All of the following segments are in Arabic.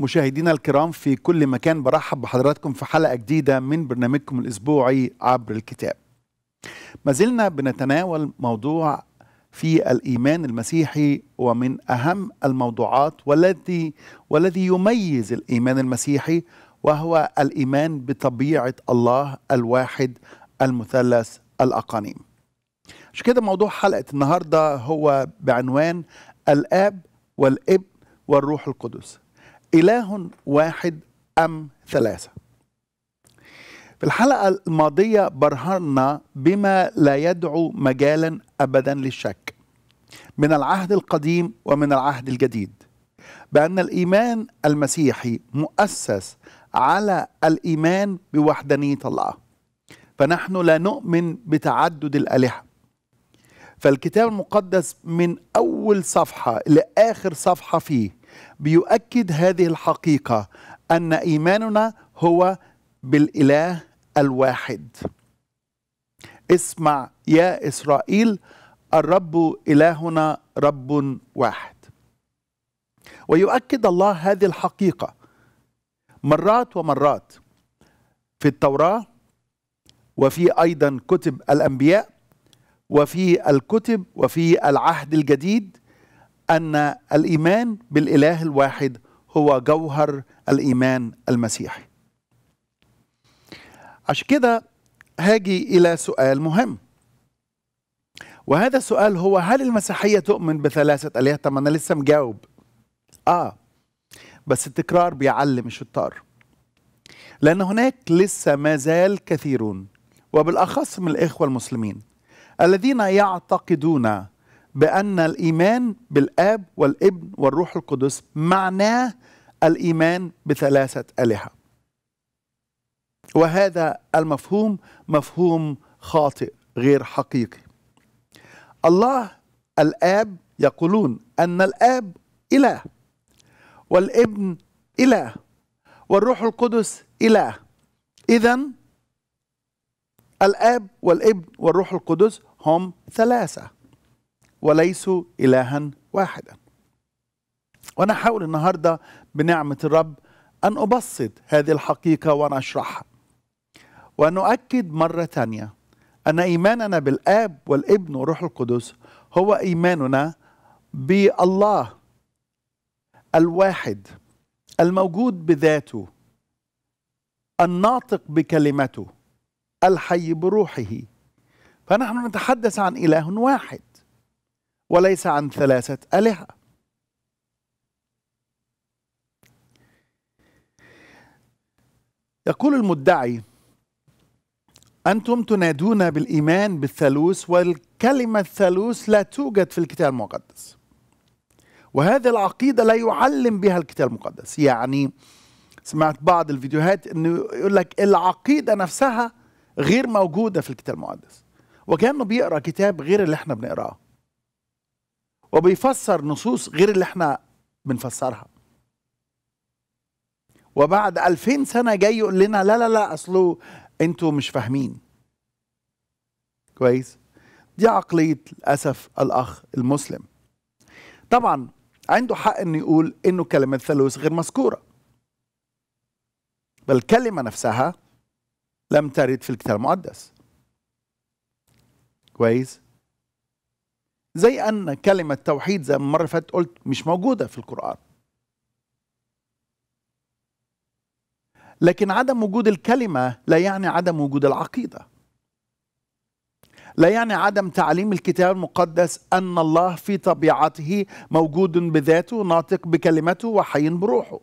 مشاهدينا الكرام في كل مكان برحب بحضراتكم في حلقة جديدة من برنامجكم الأسبوعي عبر الكتاب ما زلنا بنتناول موضوع في الإيمان المسيحي ومن أهم الموضوعات والتي والذي يميز الإيمان المسيحي وهو الإيمان بطبيعة الله الواحد المثلث الأقانيم عشان كده موضوع حلقة النهاردة هو بعنوان الآب والابن والروح القدس إله واحد أم ثلاثة في الحلقة الماضية برهنا بما لا يدعو مجالا أبدا للشك من العهد القديم ومن العهد الجديد بأن الإيمان المسيحي مؤسس على الإيمان بوحدانية الله فنحن لا نؤمن بتعدد الآلهة فالكتاب المقدس من أول صفحة لآخر صفحة فيه بيؤكد هذه الحقيقه ان ايماننا هو بالاله الواحد اسمع يا اسرائيل الرب الهنا رب واحد ويؤكد الله هذه الحقيقه مرات ومرات في التوراه وفي ايضا كتب الانبياء وفي الكتب وفي العهد الجديد أن الإيمان بالإله الواحد هو جوهر الإيمان المسيحي عشان كده هاجي إلى سؤال مهم وهذا السؤال هو هل المسيحية تؤمن بثلاثة آلهة؟ طب أنا لسه مجاوب آه بس التكرار بيعلم الشطار لأن هناك لسه ما زال كثيرون وبالأخص من الإخوة المسلمين الذين يعتقدون بأن الإيمان بالآب والابن والروح القدس معناه الإيمان بثلاثة آلهة وهذا المفهوم مفهوم خاطئ غير حقيقي الله الآب يقولون أن الآب إله والابن إله والروح القدس إله إذا الآب والابن والروح القدس هم ثلاثة وليسوا إلها واحدا وأنا أحاول النهاردة بنعمة الرب أن أبسط هذه الحقيقة وأن أشرحها وأن أؤكد مرة تانية أن إيماننا بالآب والابن والروح القدس هو إيماننا بالله الواحد الموجود بذاته الناطق بكلمته الحي بروحه فنحن نتحدث عن إله واحد وليس عن ثلاثة آلهة يقول المدعي أنتم تنادون بالإيمان بالثالوث والكلمة الثالوث لا توجد في الكتاب المقدس وهذه العقيدة لا يعلم بها الكتاب المقدس يعني سمعت بعض الفيديوهات أنه يقول لك العقيدة نفسها غير موجودة في الكتاب المقدس وكأنه بيقرأ كتاب غير اللي احنا بنقرأه وبيفسر نصوص غير اللي احنا بنفسرها وبعد ألفين سنة جاي يقول لنا لا لا لا أصله أنتوا مش فاهمين كويس دي عقلية للأسف الأخ المسلم طبعا عنده حق أن يقول أنه كلمة ثالوث غير مذكورة بل الكلمة نفسها لم ترد في الكتاب المقدس كويس زي أن كلمة توحيد زي ما المرة اللي فاتت قلت مش موجودة في القرآن لكن عدم وجود الكلمة لا يعني عدم وجود العقيدة لا يعني عدم تعليم الكتاب المقدس أن الله في طبيعته موجود بذاته ناطق بكلمته وحي بروحه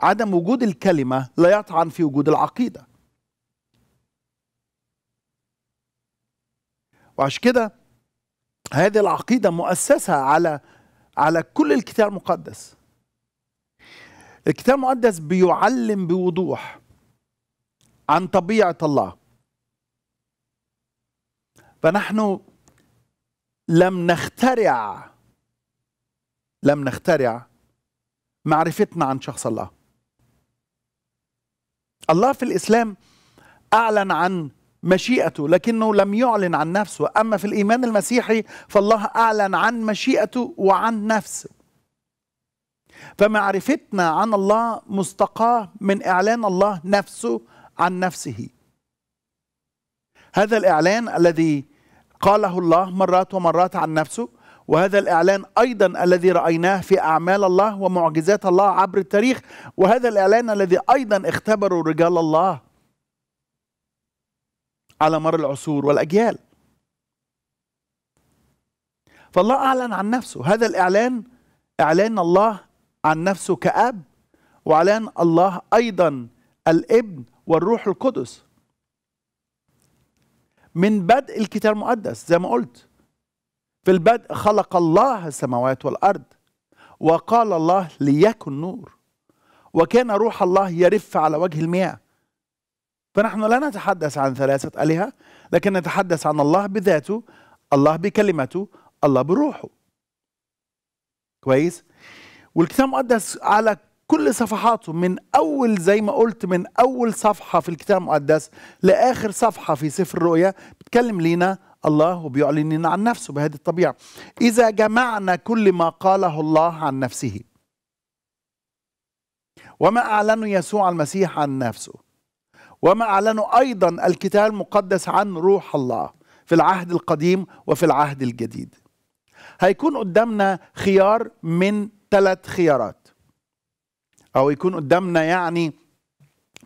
عدم وجود الكلمة لا يطعن في وجود العقيدة وعشان كده هذه العقيدة مؤسسة على على كل الكتاب المقدس الكتاب المقدس بيعلم بوضوح عن طبيعة الله فنحن لم نخترع لم نخترع معرفتنا عن شخص الله الله في الإسلام أعلن عن مشيئته لكنه لم يعلن عن نفسه أما في الإيمان المسيحي فالله أعلن عن مشيئته وعن نفسه فمعرفتنا عن الله مستقاة من إعلان الله نفسه عن نفسه هذا الإعلان الذي قاله الله مرات ومرات عن نفسه وهذا الإعلان أيضا الذي رأيناه في أعمال الله ومعجزات الله عبر التاريخ وهذا الإعلان الذي أيضا اختبره رجال الله على مر العصور والاجيال فالله اعلن عن نفسه هذا الاعلان اعلان الله عن نفسه كاب واعلان الله ايضا الابن والروح القدس من بدء الكتاب المقدس زي ما قلت في البدء خلق الله السماوات والارض وقال الله ليكن نور وكان روح الله يرف على وجه المياه فنحن لا نتحدث عن ثلاثة آلهة لكن نتحدث عن الله بذاته الله بكلمته الله بروحه كويس والكتاب المقدس على كل صفحاته من أول زي ما قلت من أول صفحة في الكتاب المقدس لآخر صفحة في سفر الرؤيا بتكلم لينا الله وبيعلن لنا عن نفسه بهذه الطبيعة إذا جمعنا كل ما قاله الله عن نفسه وما أعلنه يسوع المسيح عن نفسه وما أعلنوا أيضا الكتاب المقدس عن روح الله في العهد القديم وفي العهد الجديد هيكون قدامنا خيار من ثلاث خيارات أو يكون قدامنا يعني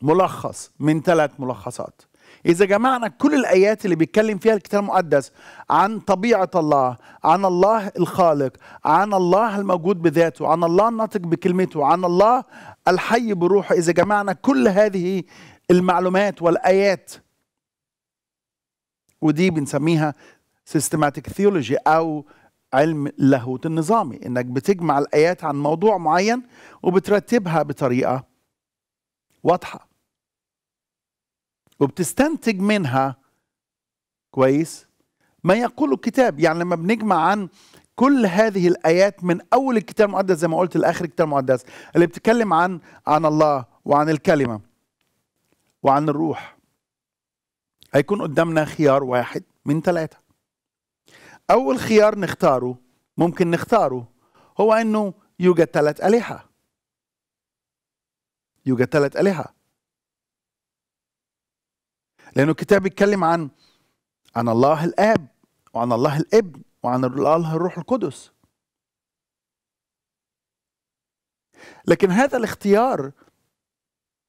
ملخص من ثلاث ملخصات إذا جمعنا كل الآيات اللي بيتكلم فيها الكتاب المقدس عن طبيعة الله عن الله الخالق عن الله الموجود بذاته عن الله الناطق بكلمته عن الله الحي بروحه إذا جمعنا كل هذه المعلومات والايات ودي بنسميها سيستماتيك ثيولوجي او علم اللاهوت النظامي انك بتجمع الايات عن موضوع معين وبترتبها بطريقه واضحه وبتستنتج منها كويس ما يقوله الكتاب يعني لما بنجمع عن كل هذه الايات من اول الكتاب المقدس زي ما قلت لاخر الكتاب المقدس اللي بتتكلم عن عن الله وعن الكلمه وعن الروح هيكون قدامنا خيار واحد من ثلاثة أول خيار نختاره ممكن نختاره هو أنه يوجد ثلاث آلهة يوجد ثلاث آلهة لأنه الكتاب بيتكلم عن عن الله الآب وعن الله الابن وعن الله الروح القدس لكن هذا الاختيار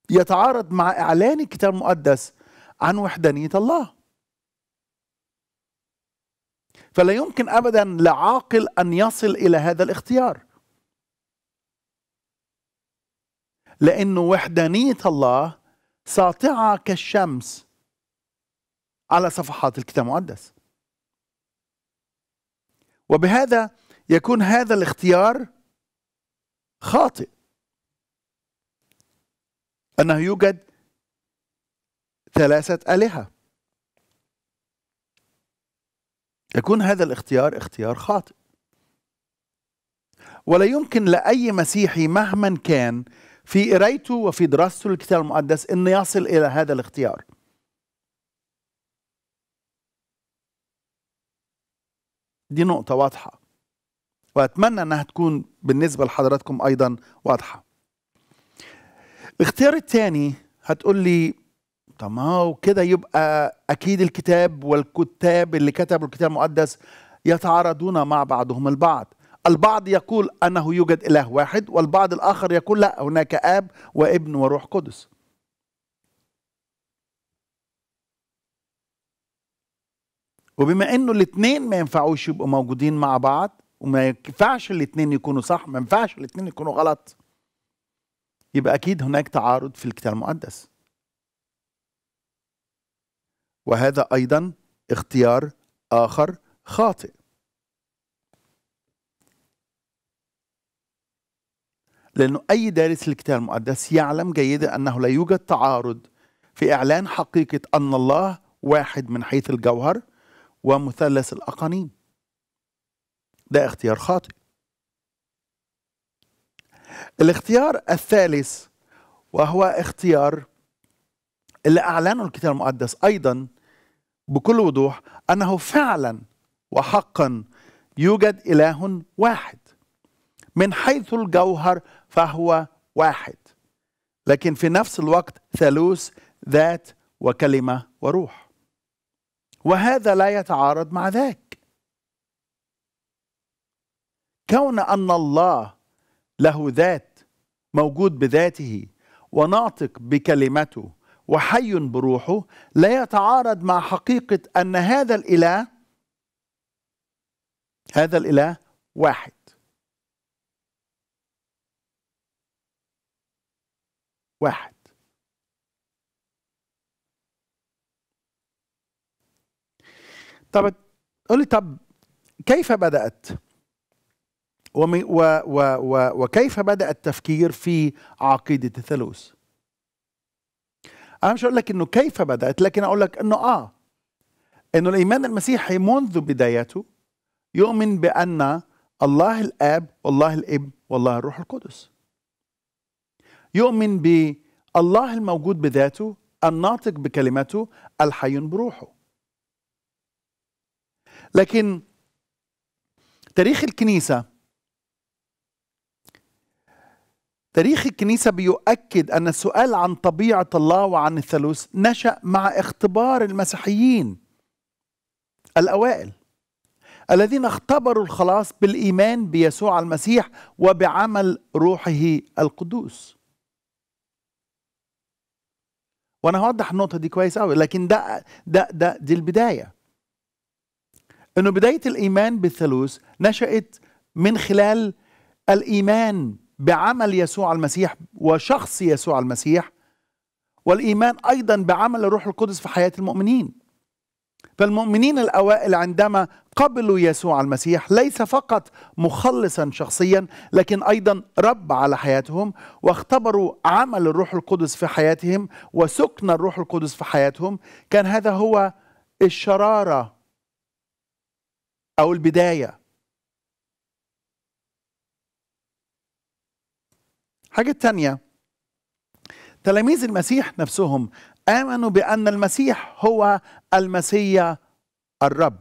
يتعارض مع إعلان الكتاب المقدس عن وحدانية الله فلا يمكن أبدا لعاقل أن يصل إلى هذا الاختيار لأن وحدانية الله ساطعة كالشمس على صفحات الكتاب المقدس وبهذا يكون هذا الاختيار خاطئ أنه يوجد ثلاثة آلهة يكون هذا الاختيار اختيار خاطئ ولا يمكن لأي مسيحي مهما كان في قرايته وفي دراسته للكتاب المقدس أن يصل إلى هذا الاختيار دي نقطة واضحة وأتمنى أنها تكون بالنسبة لحضراتكم أيضا واضحة الاختيار الثاني هتقول لي طب ما هو كده يبقى اكيد الكتاب والكتاب اللي كتبوا الكتاب المقدس يتعارضون مع بعضهم البعض البعض يقول انه يوجد اله واحد والبعض الاخر يقول لا هناك اب وابن وروح قدس وبما انه الاثنين ما ينفعوش يبقوا موجودين مع بعض وما ينفعش الاثنين يكونوا صح ما ينفعش الاثنين يكونوا غلط يبقى أكيد هناك تعارض في الكتاب المقدس وهذا أيضا اختيار آخر خاطئ لأنه أي دارس الكتاب المقدس يعلم جيدا أنه لا يوجد تعارض في إعلان حقيقة أن الله واحد من حيث الجوهر ومثلث الأقانيم ده اختيار خاطئ الاختيار الثالث وهو اختيار اللي أعلنه الكتاب المقدس أيضا بكل وضوح أنه فعلا وحقا يوجد إله واحد من حيث الجوهر فهو واحد لكن في نفس الوقت ثالوث ذات وكلمة وروح وهذا لا يتعارض مع ذاك كون أن الله له ذات موجود بذاته وناطق بكلمته وحي بروحه لا يتعارض مع حقيقة أن هذا الإله هذا الإله واحد واحد طب قولي طب كيف بدأت وكيف بدأ التفكير في عقيدة الثالوث أنا مش هقول لك إنه كيف بدأت لكن أقول لك إنه آه إنه الإيمان المسيحي منذ بدايته يؤمن بأن الله الآب والله الابن والله الروح القدس يؤمن بالله الموجود بذاته الناطق بكلمته الحي بروحه لكن تاريخ الكنيسة تاريخ الكنيسة بيؤكد أن السؤال عن طبيعة الله وعن الثالوث نشأ مع اختبار المسيحيين الأوائل الذين اختبروا الخلاص بالإيمان بيسوع المسيح وبعمل روحه القدوس وأنا هوضح النقطة دي كويس أوي لكن ده ده ده دي البداية إنه بداية الإيمان بالثالوث نشأت من خلال الإيمان بعمل يسوع المسيح وشخص يسوع المسيح والايمان ايضا بعمل الروح القدس في حياه المؤمنين فالمؤمنين الاوائل عندما قبلوا يسوع المسيح ليس فقط مخلصا شخصيا لكن ايضا رب على حياتهم واختبروا عمل الروح القدس في حياتهم وسكن الروح القدس في حياتهم كان هذا هو الشراره او البدايه حاجة تانية تلاميذ المسيح نفسهم آمنوا بأن المسيح هو المسيا الرب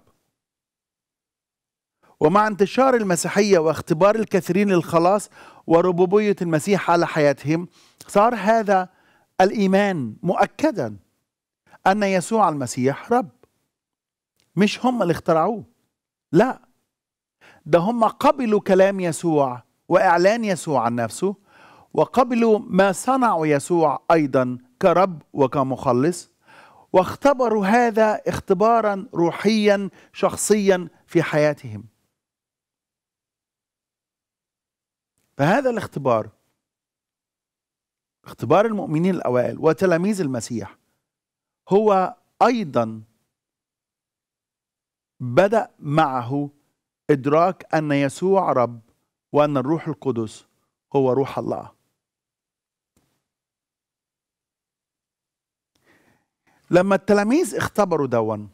ومع انتشار المسيحية واختبار الكثيرين للخلاص وربوبية المسيح على حياتهم صار هذا الإيمان مؤكدا أن يسوع المسيح رب مش هم اللي اخترعوه لا ده هم قبلوا كلام يسوع وإعلان يسوع عن نفسه وقبلوا ما صنعوا يسوع ايضا كرب وكمخلص واختبروا هذا اختبارا روحيا شخصيا في حياتهم فهذا الاختبار اختبار المؤمنين الاوائل وتلاميذ المسيح هو ايضا بدا معه ادراك ان يسوع رب وان الروح القدس هو روح الله لما التلاميذ اختبروا دوا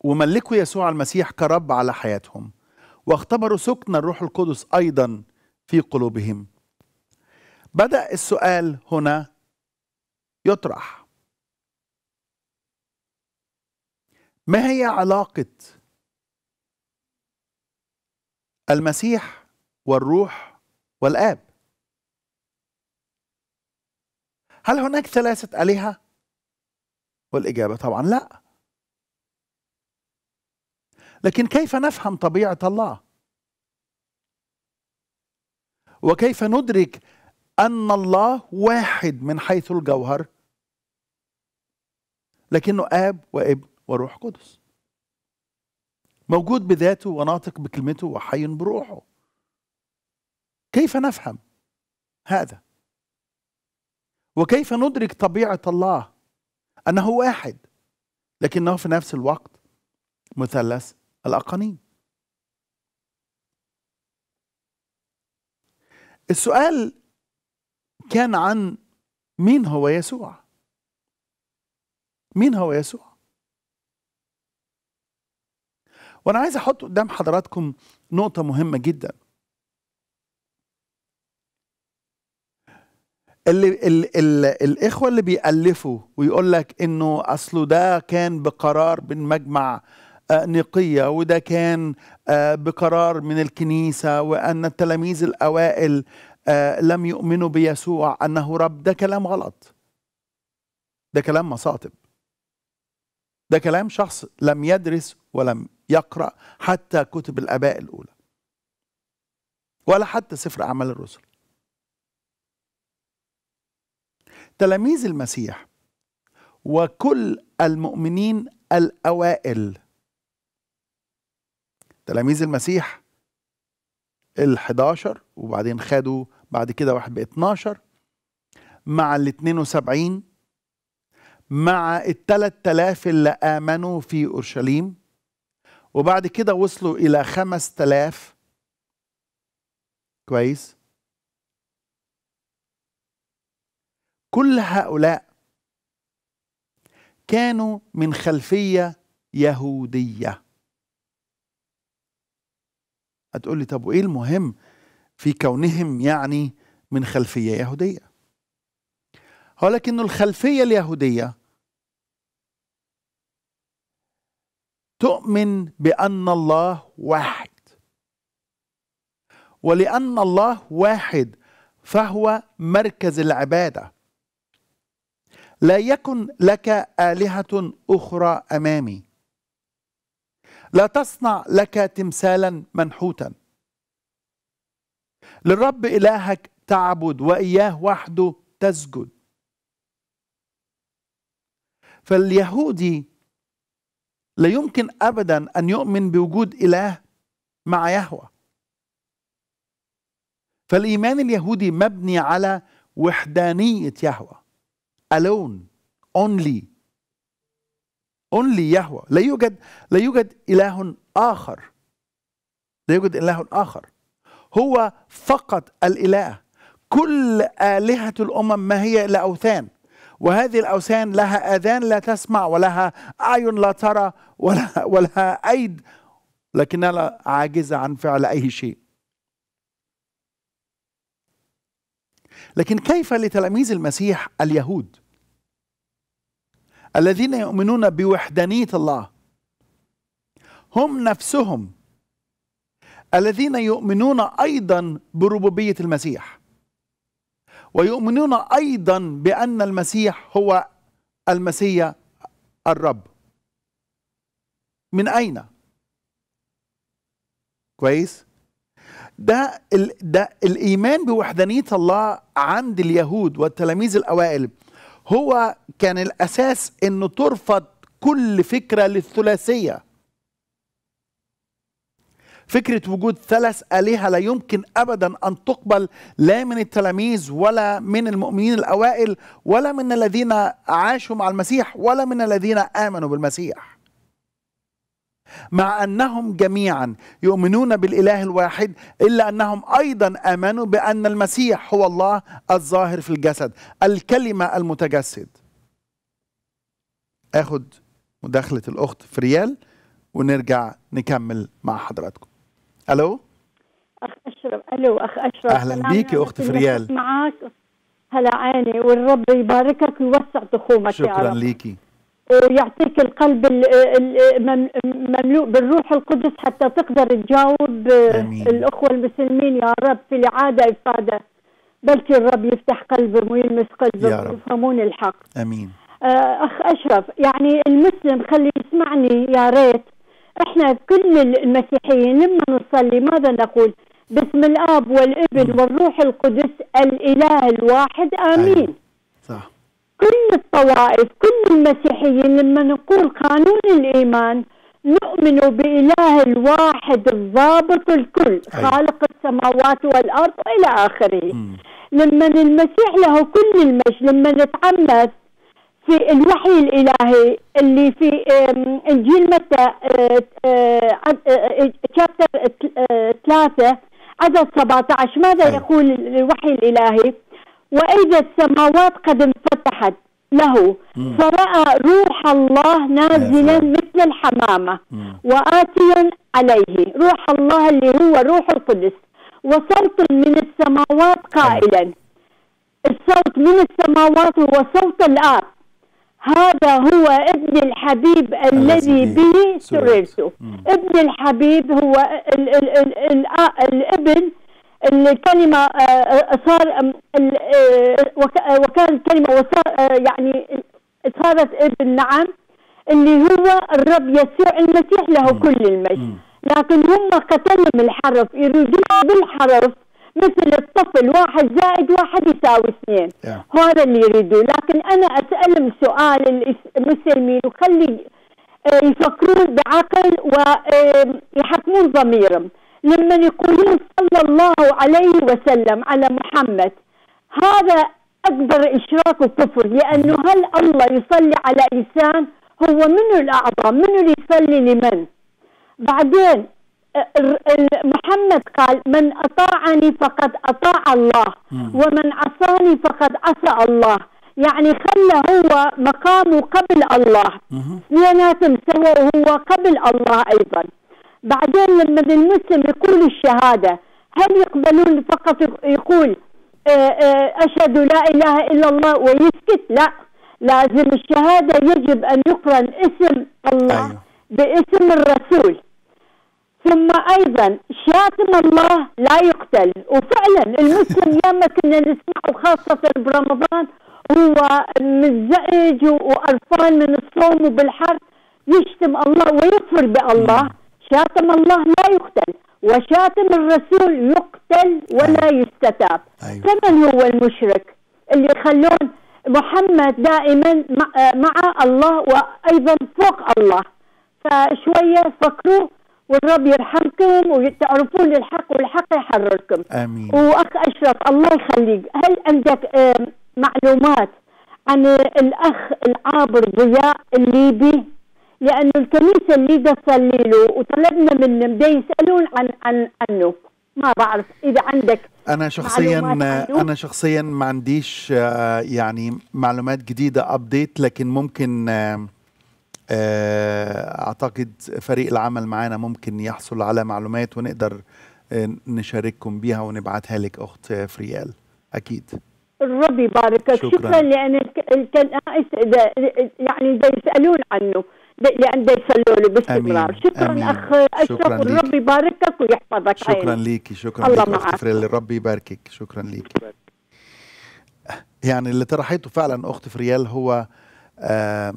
وملكوا يسوع المسيح كرب على حياتهم واختبروا سكن الروح القدس أيضا في قلوبهم بدأ السؤال هنا يطرح ما هي علاقة المسيح والروح والآب هل هناك ثلاثة آلهة؟ والإجابة طبعا لا لكن كيف نفهم طبيعة الله وكيف ندرك أن الله واحد من حيث الجوهر لكنه آب وابن وروح قدس موجود بذاته وناطق بكلمته وحي بروحه كيف نفهم هذا وكيف ندرك طبيعة الله أنه واحد لكنه في نفس الوقت مثلث الأقانيم السؤال كان عن مين هو يسوع مين هو يسوع وانا عايز احط قدام حضراتكم نقطه مهمه جدا اللي ال ال الاخوه اللي بيالفوا ويقول لك انه اصله ده كان بقرار من مجمع آه، نقيه وده كان آه، بقرار من الكنيسه وان التلاميذ الاوائل آه، لم يؤمنوا بيسوع انه رب ده كلام غلط ده كلام مصاطب ده كلام شخص لم يدرس ولم يقرا حتى كتب الاباء الاولى ولا حتى سفر اعمال الرسل تلاميذ المسيح وكل المؤمنين الأوائل تلاميذ المسيح ال11 وبعدين خدوا بعد كده واحد ب 12 مع ال 72 مع ال 3000 اللي آمنوا في أورشليم وبعد كده وصلوا إلى 5000 كويس كل هؤلاء كانوا من خلفية يهودية هتقول لي طب وإيه المهم في كونهم يعني من خلفية يهودية ولكن الخلفية اليهودية تؤمن بأن الله واحد ولأن الله واحد فهو مركز العباده لا يكن لك آلهة أخرى أمامي لا تصنع لك تمثالا منحوتا للرب إلهك تعبد وإياه وحده تسجد فاليهودي لا يمكن أبدا أن يؤمن بوجود إله مع يهوه فالإيمان اليهودي مبني على وحدانية يهوه alone only only يهوى لا يوجد لا يوجد إله آخر لا يوجد إله آخر هو فقط الإله كل آلهة الأمم ما هي إلا أوثان وهذه الأوثان لها آذان لا تسمع ولها أعين لا ترى ولها, ولها أيد لكنها عاجزة عن فعل أي شيء لكن كيف لتلاميذ المسيح اليهود الذين يؤمنون بوحدانيه الله هم نفسهم الذين يؤمنون ايضا بربوبيه المسيح ويؤمنون ايضا بان المسيح هو المسيح الرب من اين كويس ده ال ده الايمان بوحدانيه الله عند اليهود والتلاميذ الاوائل هو كان الاساس انه ترفض كل فكره للثلاثيه فكره وجود ثلاث الهه لا يمكن ابدا ان تقبل لا من التلاميذ ولا من المؤمنين الاوائل ولا من الذين عاشوا مع المسيح ولا من الذين امنوا بالمسيح مع انهم جميعا يؤمنون بالاله الواحد الا انهم ايضا امنوا بان المسيح هو الله الظاهر في الجسد الكلمه المتجسد اخد مداخله الاخت في ريال ونرجع نكمل مع حضراتكم الو اخ اشرف الو اخ اشرف اهلا بيكي اخت فريال معاك هلا عيني والرب يباركك ويوسع تخومك يا رب شكرا ليكي ويعطيك القلب مملوء بالروح القدس حتى تقدر تجاوب أمين. الأخوة المسلمين يا رب في الإعادة إفادة بلكي الرب يفتح قلبهم ويلمس قلبهم ويفهمون الحق أمين آه، أخ أشرف يعني المسلم خلي يسمعني يا ريت احنا كل المسيحيين لما نصلي ماذا نقول باسم الاب والابن والروح القدس الاله الواحد امين أيوة. صح كل الطوائف كل المسيحيين لما نقول قانون الإيمان نؤمن بإله الواحد الضابط الكل خالق السماوات والأرض وإلى آخره لما المسيح له كل المجد لما نتعمد في الوحي الإلهي اللي في إنجيل متى شابتر آه، آه، آه، ثلاثة عدد 17 ماذا يقول الوحي الإلهي؟ وإذا السماوات قد انفتحت له فرأى روح الله نازلا مثل الحمامة وآتيا عليه روح الله اللي هو روح القدس وصوت من السماوات قائلا الصوت من السماوات هو صوت الآب هذا هو ابن الحبيب الذي به سررت ابن الحبيب هو ال ال ال ال ال الابن الكلمة آه، آه، صار آه، وكان الكلمة يعني صارت ابن نعم اللي هو الرب يسوع المسيح له كل المجد لكن هم قتلهم الحرف يريدون بالحرف مثل الطفل واحد زائد واحد يساوي اثنين yeah. هذا اللي يريدوه لكن انا اسالهم سؤال المسلمين وخلي يفكرون بعقل ويحكمون ضميرهم ممن يقولون صلى الله عليه وسلم على محمد هذا أكبر إشراك وكفر لأنه هل الله يصلي على إنسان هو من الأعظم من اللي يصلي لمن بعدين محمد قال من أطاعني فقد أطاع الله ومن عصاني فقد عصى الله يعني خلى هو مقامه قبل الله لأنه سوى هو قبل الله أيضا بعدين لما المسلم يقول الشهادة هل يقبلون فقط يقول آه، آه، أشهد لا إله إلا الله ويسكت لا لازم الشهادة يجب أن يقرن اسم الله أيوه. باسم الرسول ثم ايضا شاتم الله لا يقتل وفعلا المسلم ياما كنا نسمعه خاصه برمضان هو مزعج وقرفان من الصوم وبالحر يشتم الله ويكفر بالله شاتم الله لا يقتل وشاتم الرسول يقتل ولا أيوة. يستتاب أيوة. فمن هو المشرك اللي يخلون محمد دائما مع الله وأيضا فوق الله فشوية فكروا والرب يرحمكم وتعرفون الحق والحق يحرركم امين واخ اشرف الله يخليك هل عندك معلومات عن الاخ العابر ضياء الليبي لأن الكنيسة اللي تصلي له وطلبنا منه بدا يسألون عن عن عنه ما بعرف إذا عندك أنا شخصيا أنا شخصيا ما عنديش آه، يعني معلومات جديدة أبديت لكن ممكن آه، أعتقد فريق العمل معانا ممكن يحصل على معلومات ونقدر آه، نشارككم بيها ونبعتها لك أخت فريال أكيد ربي يباركك شكرا, شكرا لان الكنائس يعني بيسألون عنه لان يصلوا له باستمرار شكرا أمين. اخ اشرف الرب يباركك ويحفظك شكرا ليكي شكرا الله ليكي معك الرب يباركك شكرا ليكي يعني اللي طرحته فعلا اخت فريال هو آه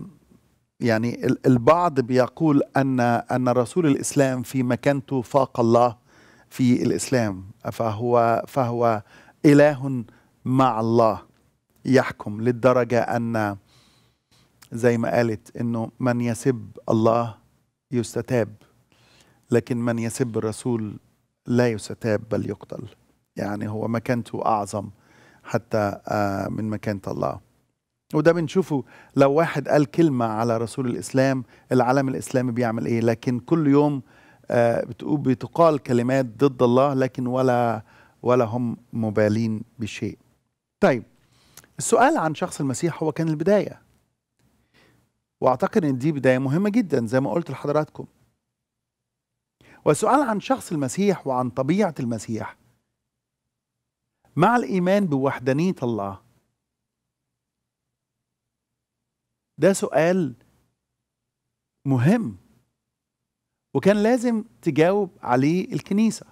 يعني البعض بيقول ان ان رسول الاسلام في مكانته فاق الله في الاسلام فهو فهو اله مع الله يحكم للدرجه ان زي ما قالت انه من يسب الله يستتاب لكن من يسب الرسول لا يستتاب بل يقتل يعني هو مكانته اعظم حتى آه، من مكانه الله وده بنشوفه لو واحد قال كلمة على رسول الإسلام العالم الإسلامي بيعمل إيه لكن كل يوم آه، بتقال كلمات ضد الله لكن ولا ولا هم مبالين بشيء طيب السؤال عن شخص المسيح هو كان البداية واعتقد ان دي بدايه مهمه جدا زي ما قلت لحضراتكم والسؤال عن شخص المسيح وعن طبيعه المسيح مع الايمان بوحدانيه الله ده سؤال مهم وكان لازم تجاوب عليه الكنيسه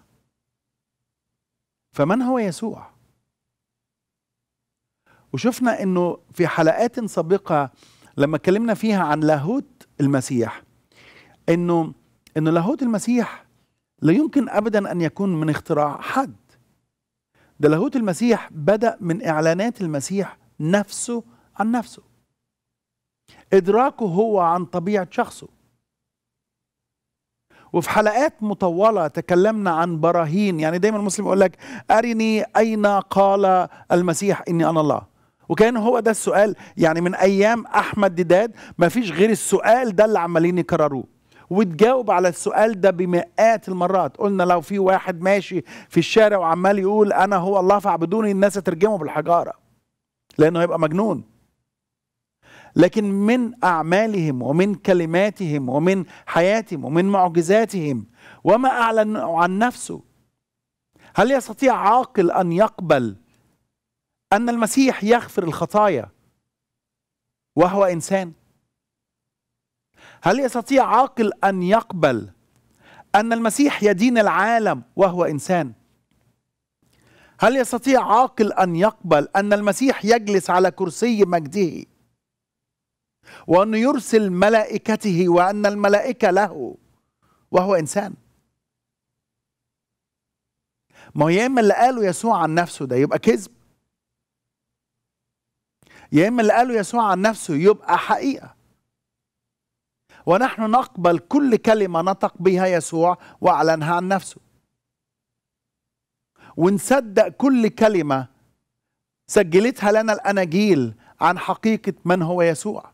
فمن هو يسوع وشفنا انه في حلقات سابقه لما اتكلمنا فيها عن لاهوت المسيح انه انه لاهوت المسيح لا يمكن ابدا ان يكون من اختراع حد ده لاهوت المسيح بدا من اعلانات المسيح نفسه عن نفسه ادراكه هو عن طبيعه شخصه وفي حلقات مطولة تكلمنا عن براهين يعني دايما المسلم يقول لك أرني أين قال المسيح إني أنا الله وكان هو ده السؤال يعني من ايام احمد ديداد ما فيش غير السؤال ده اللي عمالين يكرروه وتجاوب على السؤال ده بمئات المرات قلنا لو في واحد ماشي في الشارع وعمال يقول انا هو الله فاعبدوني الناس ترجمه بالحجاره لانه هيبقى مجنون لكن من اعمالهم ومن كلماتهم ومن حياتهم ومن معجزاتهم وما اعلن عن نفسه هل يستطيع عاقل ان يقبل أن المسيح يغفر الخطايا وهو إنسان هل يستطيع عاقل أن يقبل أن المسيح يدين العالم وهو إنسان هل يستطيع عاقل أن يقبل أن المسيح يجلس على كرسي مجده وأنه يرسل ملائكته وأن الملائكة له وهو إنسان ما هو يا إما اللي قاله يسوع عن نفسه ده يبقى كذب يا إما اللي قاله يسوع عن نفسه يبقى حقيقة ونحن نقبل كل كلمة نطق بها يسوع وأعلنها عن نفسه ونصدق كل كلمة سجلتها لنا الأناجيل عن حقيقة من هو يسوع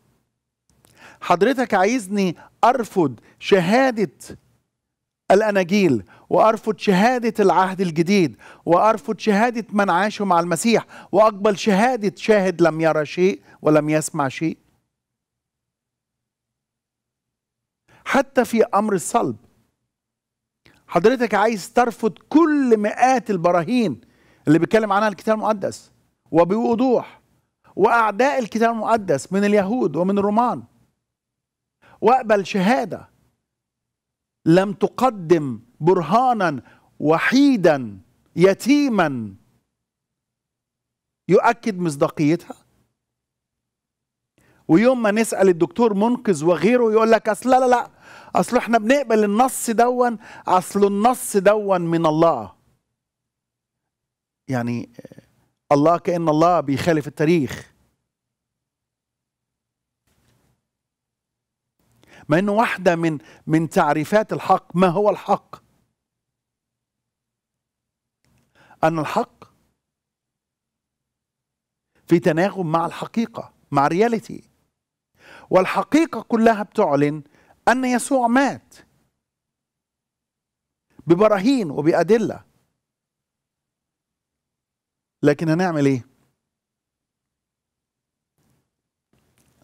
حضرتك عايزني أرفض شهادة الأناجيل وارفض شهاده العهد الجديد وارفض شهاده من عاشوا مع المسيح واقبل شهاده شاهد لم يرى شيء ولم يسمع شيء حتى في امر الصلب حضرتك عايز ترفض كل مئات البراهين اللي بيتكلم عنها الكتاب المقدس وبوضوح واعداء الكتاب المقدس من اليهود ومن الرومان واقبل شهاده لم تقدم برهانا وحيدا يتيما يؤكد مصداقيتها ويوم ما نسال الدكتور منقذ وغيره يقول لك اصل لا لا لا اصل احنا بنقبل النص دون اصل النص دون من الله يعني الله كان الله بيخالف التاريخ ما انه واحده من من تعريفات الحق ما هو الحق أن الحق في تناغم مع الحقيقة مع رياليتي والحقيقة كلها بتعلن أن يسوع مات ببراهين وبأدلة لكن هنعمل إيه؟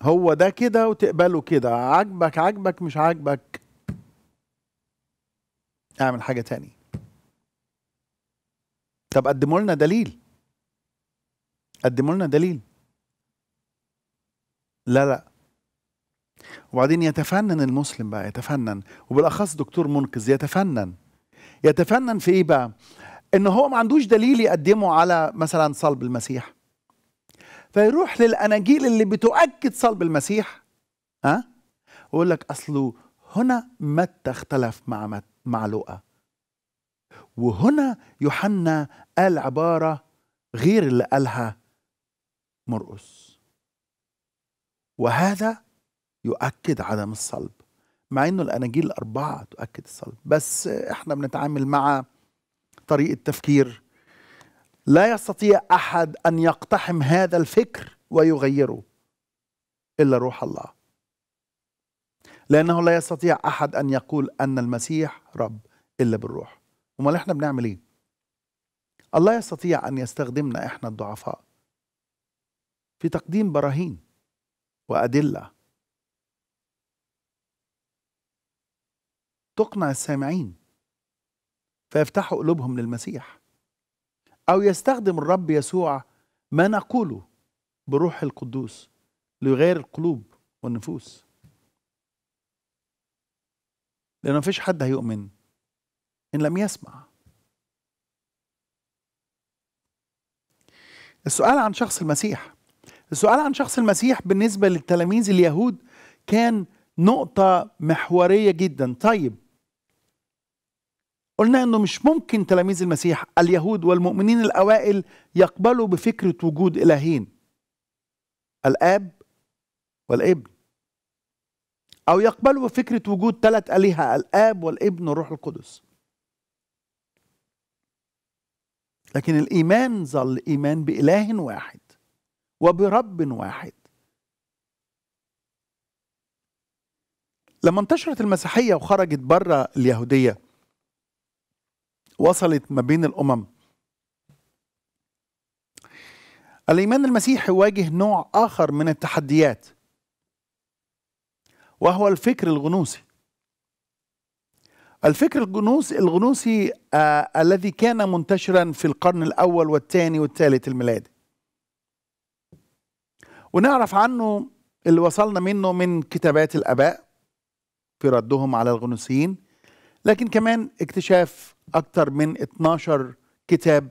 هو ده كده وتقبله كده عاجبك عاجبك مش عاجبك اعمل حاجة تانية طب قدموا لنا دليل قدموا لنا دليل لا لا وبعدين يتفنن المسلم بقى يتفنن وبالاخص دكتور منقذ يتفنن يتفنن في ايه بقى ان هو ما عندوش دليل يقدمه على مثلا صلب المسيح فيروح للاناجيل اللي بتؤكد صلب المسيح ها ويقول لك اصله هنا متى اختلف مع مع لوقا وهنا يوحنا قال عبارة غير اللي قالها مرقس وهذا يؤكد عدم الصلب مع انه الاناجيل الاربعه تؤكد الصلب بس احنا بنتعامل مع طريقه تفكير لا يستطيع احد ان يقتحم هذا الفكر ويغيره الا روح الله لانه لا يستطيع احد ان يقول ان المسيح رب الا بالروح امال احنا بنعمل ايه الله يستطيع ان يستخدمنا احنا الضعفاء في تقديم براهين وادله تقنع السامعين فيفتحوا قلوبهم للمسيح او يستخدم الرب يسوع ما نقوله بروح القدوس ليغير القلوب والنفوس لانه مفيش حد هيؤمن إن لم يسمع السؤال عن شخص المسيح السؤال عن شخص المسيح بالنسبة للتلاميذ اليهود كان نقطة محورية جدا طيب قلنا انه مش ممكن تلاميذ المسيح اليهود والمؤمنين الاوائل يقبلوا بفكرة وجود الهين الاب والابن او يقبلوا بفكرة وجود ثلاث الهة الاب والابن والروح القدس لكن الإيمان ظل إيمان بإله واحد وبرب واحد لما انتشرت المسيحية وخرجت بره اليهودية وصلت ما بين الأمم الإيمان المسيحي واجه نوع آخر من التحديات وهو الفكر الغنوصي الفكر الغنوصي, الغنوسي آه الذي كان منتشرا في القرن الأول والثاني والثالث الميلادي ونعرف عنه اللي وصلنا منه من كتابات الآباء في ردهم على الغنوسيين لكن كمان اكتشاف أكثر من 12 كتاب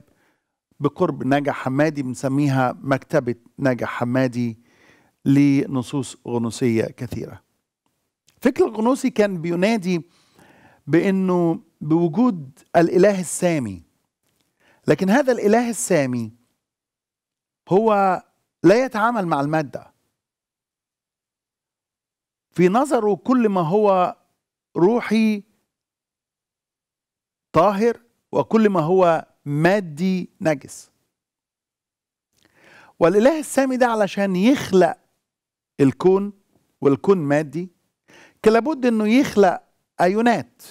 بقرب ناجح حمادي بنسميها مكتبة ناجح حمادي لنصوص غنوسيه كثيرة فكر الغنوسي كان بينادي بانه بوجود الاله السامي لكن هذا الاله السامي هو لا يتعامل مع الماده في نظره كل ما هو روحي طاهر وكل ما هو مادي نجس والاله السامي ده علشان يخلق الكون والكون مادي كلابد انه يخلق أيونات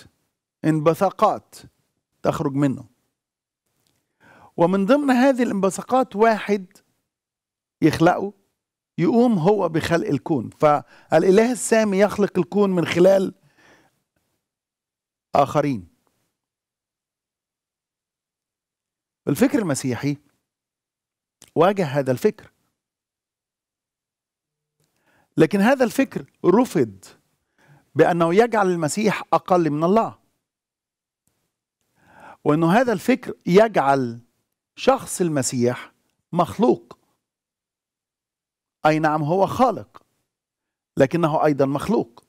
انبثاقات تخرج منه ومن ضمن هذه الانبثاقات واحد يخلقه يقوم هو بخلق الكون فالإله السامي يخلق الكون من خلال آخرين الفكر المسيحي واجه هذا الفكر لكن هذا الفكر رفض بأنه يجعل المسيح أقل من الله وأنه هذا الفكر يجعل شخص المسيح مخلوق أي نعم هو خالق لكنه أيضا مخلوق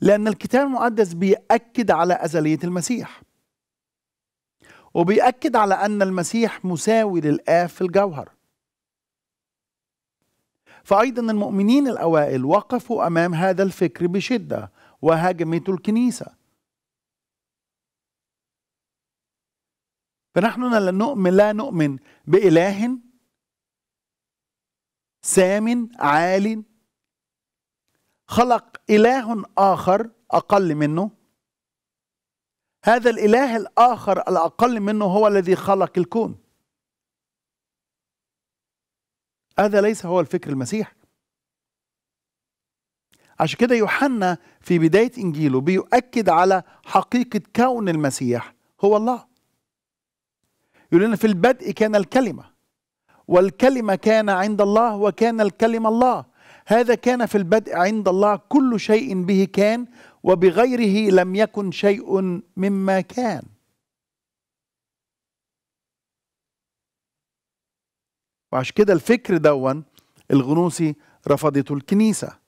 لأن الكتاب المقدس بيأكد على أزلية المسيح وبيأكد على أن المسيح مساوي للآب في الجوهر فأيضا المؤمنين الأوائل وقفوا أمام هذا الفكر بشدة وهاجمته الكنيسة فنحن لا نؤمن لا نؤمن بإله سام عال خلق إله آخر أقل منه هذا الإله الآخر الأقل منه هو الذي خلق الكون هذا ليس هو الفكر المسيح عشان كده يوحنا في بداية إنجيله بيؤكد على حقيقة كون المسيح هو الله يقول لنا في البدء كان الكلمة والكلمة كان عند الله وكان الكلمة الله هذا كان في البدء عند الله كل شيء به كان وبغيره لم يكن شيء مما كان وعشان كده الفكر دون الغنوصي رفضته الكنيسة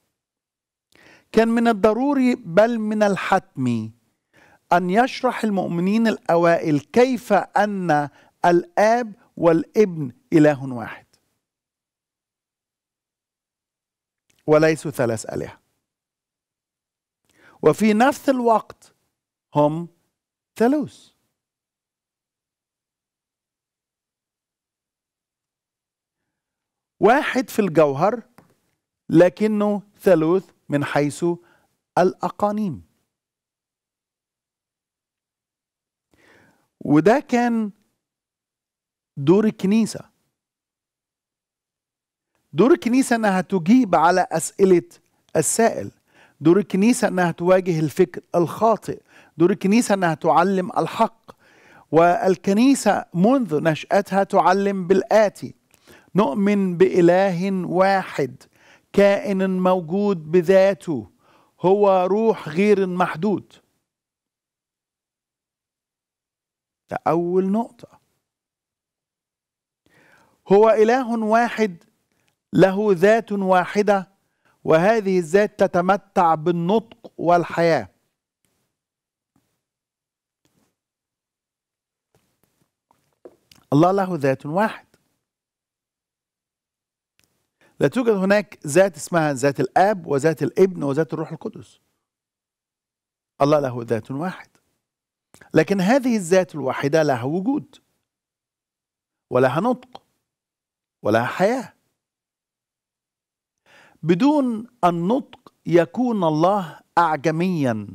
كان من الضروري بل من الحتمي أن يشرح المؤمنين الأوائل كيف أن الآب والابن إله واحد وليسوا ثلاث آلهة وفي نفس الوقت هم ثالوث واحد في الجوهر لكنه ثالوث من حيث الأقانيم وده كان دور الكنيسة دور الكنيسة أنها تجيب على أسئلة السائل دور الكنيسة أنها تواجه الفكر الخاطئ دور الكنيسة أنها تعلم الحق والكنيسة منذ نشأتها تعلم بالآتي نؤمن بإله واحد كائن موجود بذاته هو روح غير محدود ده أول نقطة هو إله واحد له ذات واحدة وهذه الذات تتمتع بالنطق والحياة الله له ذات واحد لا توجد هناك ذات اسمها ذات الاب وذات الابن وذات الروح القدس الله له ذات واحد لكن هذه الذات الواحده لها وجود ولها نطق ولها حياه بدون النطق يكون الله اعجميا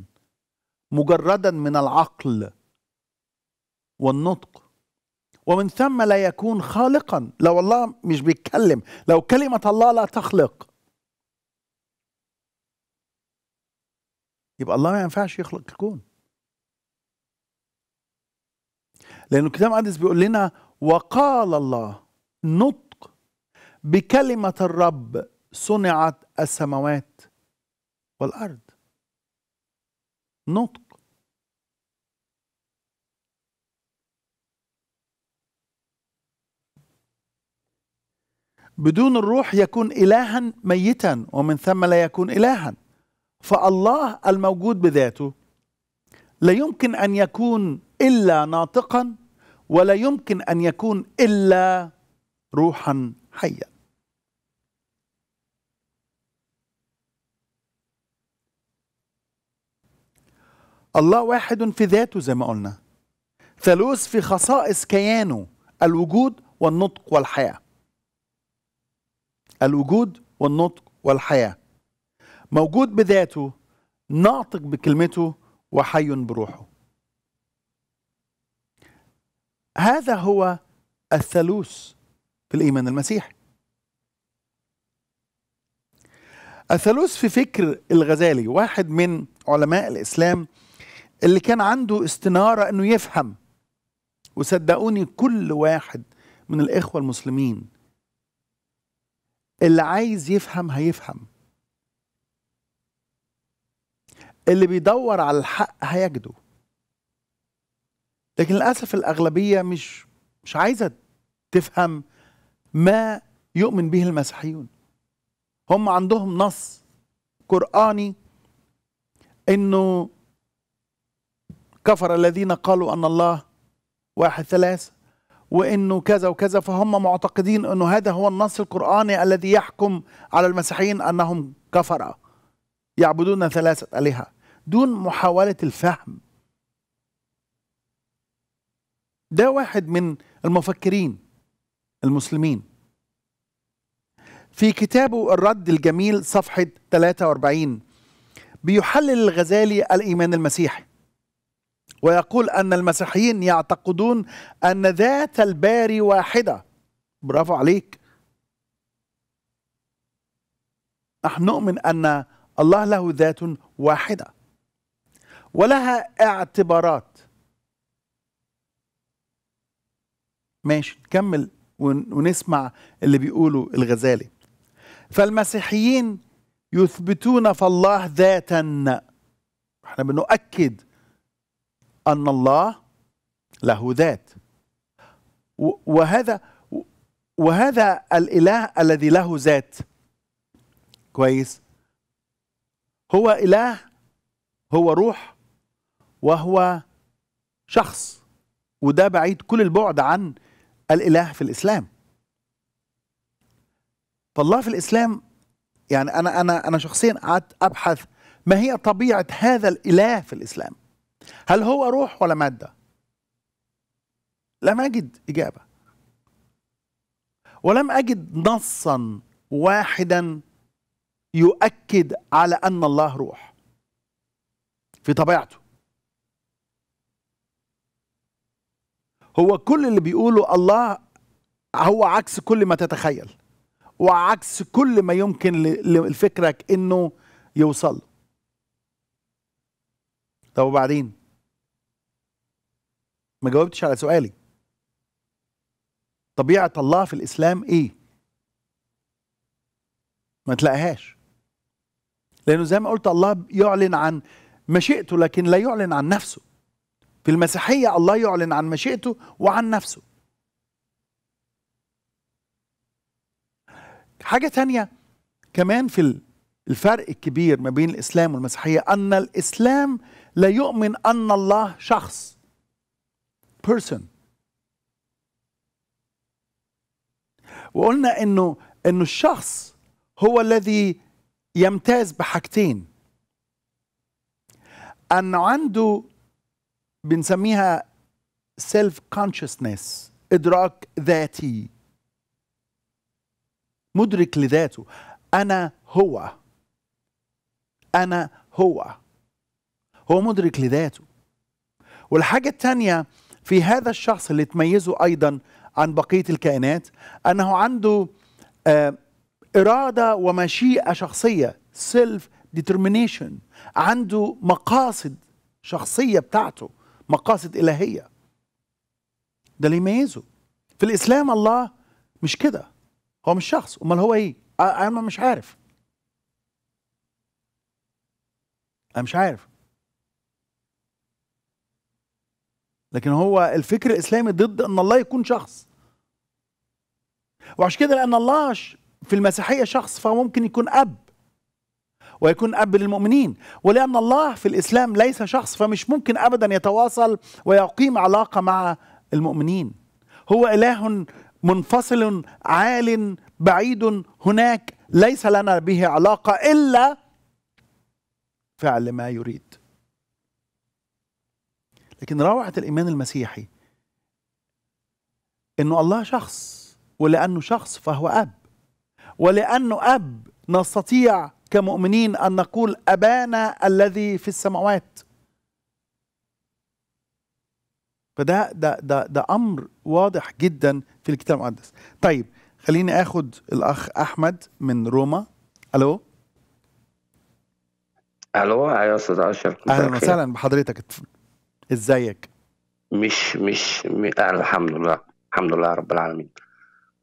مجردا من العقل والنطق ومن ثم لا يكون خالقا لو الله مش بيتكلم لو كلمة الله لا تخلق يبقى الله ما ينفعش يخلق الكون لأن الكتاب المقدس بيقول لنا وقال الله نطق بكلمة الرب صنعت السماوات والأرض نطق بدون الروح يكون إلها ميتا ومن ثم لا يكون إلها فالله الموجود بذاته لا يمكن أن يكون إلا ناطقا ولا يمكن أن يكون إلا روحا حيا الله واحد في ذاته زي ما قلنا ثالوث في خصائص كيانه الوجود والنطق والحياه الوجود والنطق والحياة موجود بذاته ناطق بكلمته وحي بروحه هذا هو الثالوث في الإيمان المسيحي الثالوث في فكر الغزالي واحد من علماء الإسلام اللي كان عنده استنارة أنه يفهم وصدقوني كل واحد من الإخوة المسلمين اللي عايز يفهم هيفهم اللي بيدور على الحق هيجده لكن للاسف الاغلبيه مش مش عايزه تفهم ما يؤمن به المسيحيون هم عندهم نص قراني انه كفر الذين قالوا ان الله واحد ثلاثه وانه كذا وكذا فهم معتقدين انه هذا هو النص القراني الذي يحكم على المسيحيين انهم كفره يعبدون ثلاثه الهه دون محاوله الفهم ده واحد من المفكرين المسلمين في كتابه الرد الجميل صفحه 43 بيحلل الغزالي الايمان المسيحي ويقول أن المسيحيين يعتقدون أن ذات الباري واحدة برافو عليك نحن نؤمن أن الله له ذات واحدة ولها اعتبارات ماشي نكمل ونسمع اللي بيقوله الغزالي فالمسيحيين يثبتون فالله ذاتا احنا بنؤكد أن الله له ذات وهذا وهذا الإله الذي له ذات كويس هو إله هو روح وهو شخص وده بعيد كل البعد عن الإله في الإسلام فالله في الإسلام يعني أنا أنا أنا شخصيا قعدت أبحث ما هي طبيعة هذا الإله في الإسلام هل هو روح ولا ماده لم اجد اجابه ولم اجد نصا واحدا يؤكد على ان الله روح في طبيعته هو كل اللي بيقوله الله هو عكس كل ما تتخيل وعكس كل ما يمكن لفكرك انه يوصل طب وبعدين ما جاوبتش على سؤالي طبيعة الله في الإسلام إيه ما تلاقيهاش لأنه زي ما قلت الله يعلن عن مشيئته لكن لا يعلن عن نفسه في المسيحية الله يعلن عن مشيئته وعن نفسه حاجة تانية كمان في الفرق الكبير ما بين الإسلام والمسيحية أن الإسلام لا يؤمن أن الله شخص person وقلنا انه انه الشخص هو الذي يمتاز بحاجتين انه عنده بنسميها سيلف consciousness ادراك ذاتي مدرك لذاته انا هو انا هو هو مدرك لذاته والحاجة الثانيه في هذا الشخص اللي تميزه ايضا عن بقيه الكائنات انه عنده آه اراده ومشيئه شخصيه سيلف ديترمينيشن عنده مقاصد شخصيه بتاعته مقاصد الهيه ده اللي يميزه في الاسلام الله مش كده هو مش شخص امال هو ايه انا مش عارف انا مش عارف لكن هو الفكر الاسلامي ضد ان الله يكون شخص وعشان كده لان الله في المسيحيه شخص فممكن يكون اب ويكون اب للمؤمنين ولان الله في الاسلام ليس شخص فمش ممكن ابدا يتواصل ويقيم علاقه مع المؤمنين هو اله منفصل عال بعيد هناك ليس لنا به علاقه الا فعل ما يريد لكن روعة الإيمان المسيحي إنه الله شخص ولأنه شخص فهو أب ولأنه أب نستطيع كمؤمنين أن نقول أبانا الذي في السماوات فده ده ده ده أمر واضح جدا في الكتاب المقدس طيب خليني اخد الاخ احمد من روما الو الو ايوه استاذ اشرف اهلا وسهلا بحضرتك ازيك مش مش أه، الحمد لله الحمد لله رب العالمين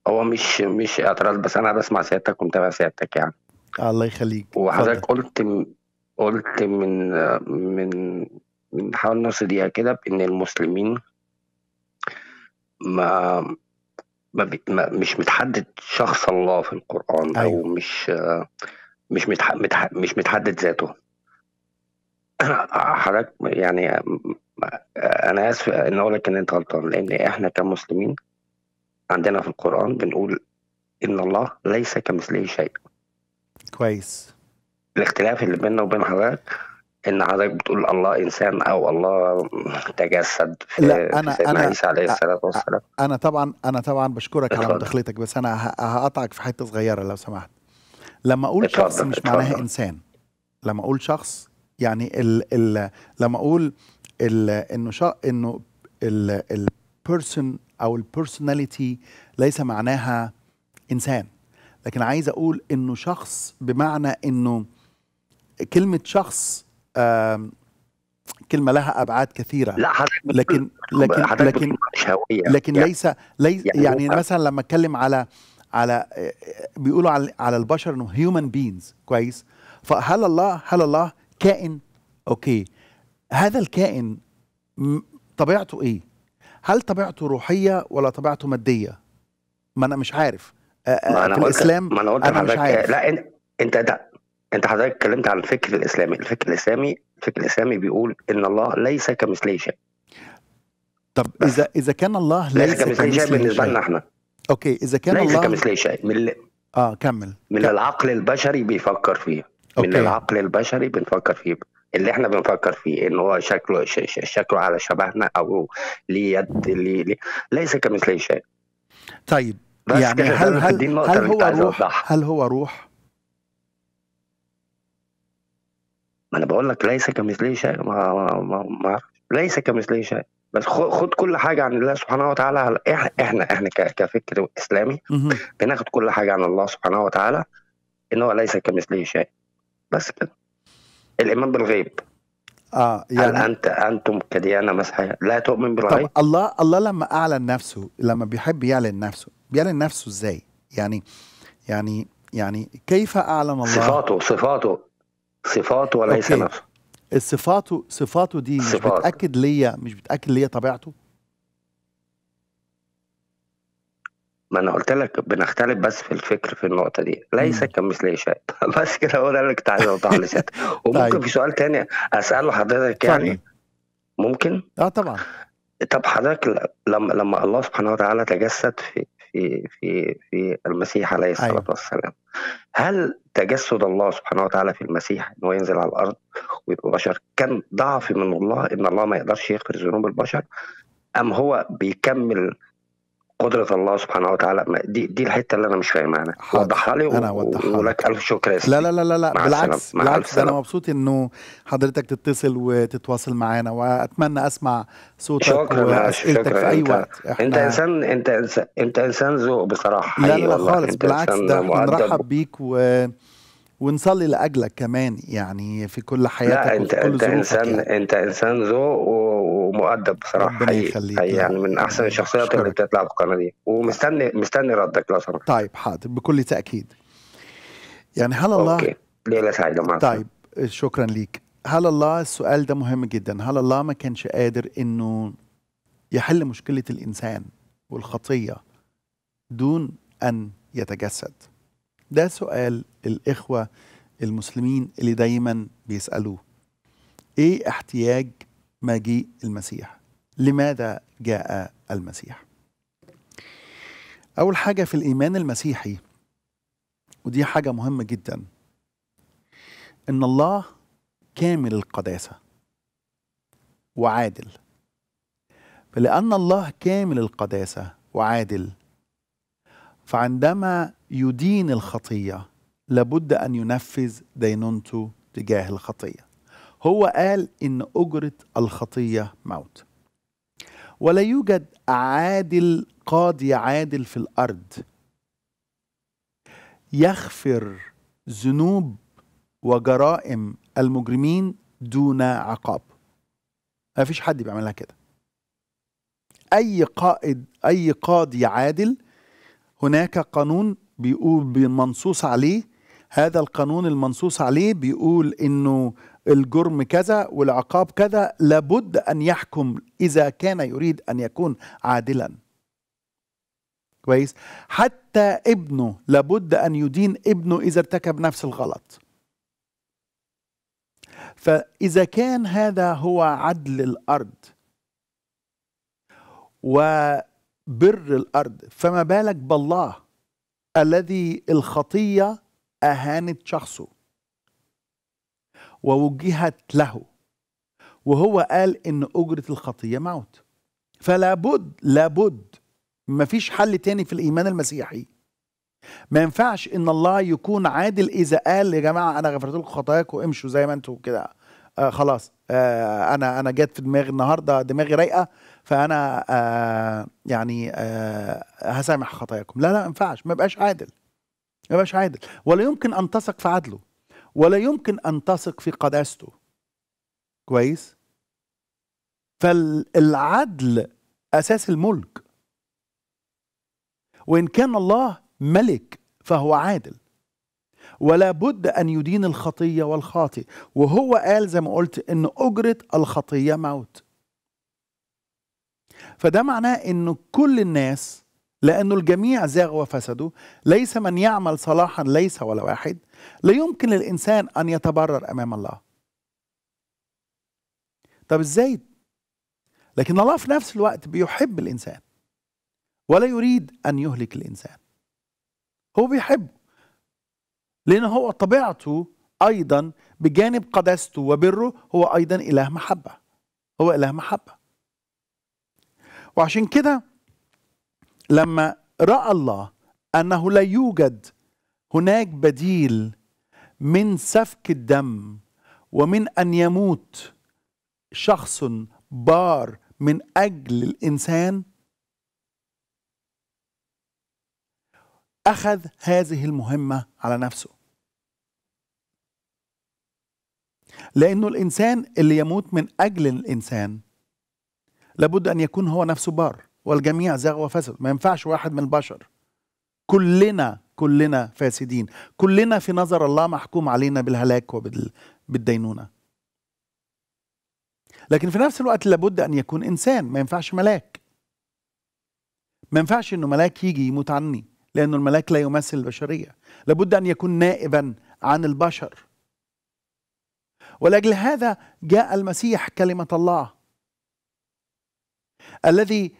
هو مش مش اعتراض بس انا بسمع سيادتك ومتابع سيادتك يعني الله يخليك وحضرتك قلت م... قلت من من من حوالي نص دقيقه كده بان المسلمين ما ما, بي... ما مش متحدد شخص الله في القران أيوه. او مش مش متح... متح... مش متحدد ذاته حضرتك يعني انا اسف ان اقول لك ان انت غلطان لان احنا كمسلمين عندنا في القران بنقول ان الله ليس كمثله شيء كويس الاختلاف اللي بيننا وبين حضرتك ان حضرتك بتقول الله انسان او الله تجسد في لا انا سيدنا انا عيسى عليه الصلاه والسلام انا طبعا انا طبعا بشكرك على مداخلتك بس انا هقطعك في حته صغيره لو سمحت لما اقول شخص مش معناها انسان لما اقول شخص يعني ال ال لما اقول ال انه شا انه البيرسون او البيرسوناليتي ليس معناها انسان لكن عايز اقول انه شخص بمعنى انه كلمه شخص كلمه لها ابعاد كثيره لا لكن لكن لكن لكن يعني ليس ليس يعني, يعني مثلا لما اتكلم على على آه، آه، بيقولوا على, على البشر انه هيومن بينز كويس فهل الله هل الله كائن اوكي هذا الكائن طبيعته ايه هل طبيعته روحيه ولا طبيعته ماديه ما انا مش عارف ما أنا في الاسلام ما انا, قلت أنا مش عارف لا انت انت ده انت حضرتك اتكلمت عن الفكر الاسلامي الفكر الاسلامي الفكر الاسلامي بيقول ان الله ليس كمثله شيء طب اذا اذا كان الله ليس, ليس كمثله شيء بالنسبه لنا احنا اوكي اذا كان ليس الله ليس كمثله شيء من اه كمل من كمل. العقل البشري بيفكر فيه أوكي. من العقل البشري بنفكر فيه اللي احنا بنفكر فيه ان هو شكله شكله على شبهنا او ليه يد لي لي ليس كمثله شيء طيب يعني هل هل هل هو روح هل هو روح ما انا بقول لك ليس كمثله شيء ما ما, ما ليس كمثله شيء بس خد كل حاجه عن الله سبحانه وتعالى احنا احنا كفكر اسلامي بناخد كل حاجه عن الله سبحانه وتعالى ان هو ليس كمثله شيء مثلا الايمان بالغيب اه يعني انت انتم كديانه مسيحيه لا تؤمن بالغيب؟ طب الله الله لما اعلن نفسه لما بيحب يعلن نفسه بيعلن نفسه ازاي؟ يعني يعني يعني كيف اعلن الله؟ صفاته صفاته صفاته وليس أوكي. نفسه الصفاته صفاته دي صفات. مش بتاكد ليا مش بتاكد ليا طبيعته؟ ما انا قلت لك بنختلف بس في الفكر في النقطه دي ليس كمثله شيء بس كده هو ده اللي كنت عايز اوضحه لسات طيب. وممكن في سؤال تاني اساله حضرتك يعني ممكن اه طبعا طب حضرتك لما لما الله سبحانه وتعالى تجسد في في في في المسيح عليه الصلاه أيوة. والسلام هل تجسد الله سبحانه وتعالى في المسيح ان هو ينزل على الارض ويبقى بشر كان ضعف من الله ان الله ما يقدرش يغفر ذنوب البشر ام هو بيكمل قدرة الله سبحانه وتعالى دي دي الحتة اللي أنا مش فاهمها أنا وضحها لي أنا وضحها ولك ألف شكر لا لا لا لا, لا. بالعكس بالعكس أنا مبسوط إنه حضرتك تتصل وتتواصل معانا وأتمنى أسمع صوتك شكرا وأسئلتك شكرا. في أي أنت وقت أنت إنسان أنت إنسان أنت إنسان ذوق بصراحة لا لا, لا خالص بالعكس ده بنرحب بيك و ونصلي لاجلك كمان يعني في كل حياتك لا انت انت انسان يعني. انت انسان ذوق ومؤدب بصراحه ربنا يخليك يعني من احسن الشخصيات اللي بتطلع في القناه دي ومستني مستني ردك لو سمحت طيب حاضر بكل تاكيد يعني هل الله اوكي ليله سعيده معك طيب شكرا ليك هل الله السؤال ده مهم جدا هل الله ما كانش قادر انه يحل مشكله الانسان والخطيه دون ان يتجسد ده سؤال الإخوة المسلمين اللي دايما بيسألوه إيه احتياج مجيء المسيح؟ لماذا جاء المسيح؟ أول حاجة في الإيمان المسيحي ودي حاجة مهمة جدا إن الله كامل القداسة وعادل فلأن الله كامل القداسة وعادل فعندما يدين الخطيه لابد ان ينفذ دينونته تجاه الخطيه هو قال ان اجره الخطيه موت ولا يوجد عادل قاضي عادل في الارض يغفر ذنوب وجرائم المجرمين دون عقاب ما فيش حد بيعملها كده اي قائد اي قاضي عادل هناك قانون بيقول بمنصوص عليه هذا القانون المنصوص عليه بيقول انه الجرم كذا والعقاب كذا لابد ان يحكم اذا كان يريد ان يكون عادلا كويس حتى ابنه لابد ان يدين ابنه اذا ارتكب نفس الغلط فاذا كان هذا هو عدل الارض و بر الارض فما بالك بالله الذي الخطيه اهانت شخصه ووجهت له وهو قال ان اجره الخطيه موت فلا بد لابد مفيش حل تاني في الايمان المسيحي ما ينفعش ان الله يكون عادل اذا قال يا جماعه انا غفرت لكم خطاياكم امشوا زي ما انتم كده آه خلاص آه انا انا جت في دماغي النهارده دماغي رايقه فانا آه يعني آه هسامح خطاياكم لا لا ما ينفعش ما بقاش عادل ما بقاش عادل ولا يمكن ان تثق في عدله ولا يمكن ان تثق في قداسته كويس فالعدل اساس الملك وان كان الله ملك فهو عادل ولا بد ان يدين الخطيه والخاطئ وهو قال زي ما قلت ان اجره الخطيه موت فده معناه أن كل الناس لأنه الجميع زاغ وفسدوا ليس من يعمل صلاحا ليس ولا واحد لا يمكن للإنسان أن يتبرر أمام الله طب إزاي لكن الله في نفس الوقت بيحب الإنسان ولا يريد أن يهلك الإنسان هو بيحبه لأن هو طبيعته أيضا بجانب قداسته وبره هو أيضا إله محبة هو إله محبة وعشان كده لما راى الله انه لا يوجد هناك بديل من سفك الدم ومن ان يموت شخص بار من اجل الانسان اخذ هذه المهمه على نفسه لانه الانسان اللي يموت من اجل الانسان لابد أن يكون هو نفسه بار والجميع زاغ وفسد ما ينفعش واحد من البشر كلنا كلنا فاسدين كلنا في نظر الله محكوم علينا بالهلاك وبالدينونة لكن في نفس الوقت لابد أن يكون إنسان ما ينفعش ملاك ما ينفعش أنه ملاك يجي يموت عني لأنه الملاك لا يمثل البشرية لابد أن يكون نائبا عن البشر ولأجل هذا جاء المسيح كلمة الله الذي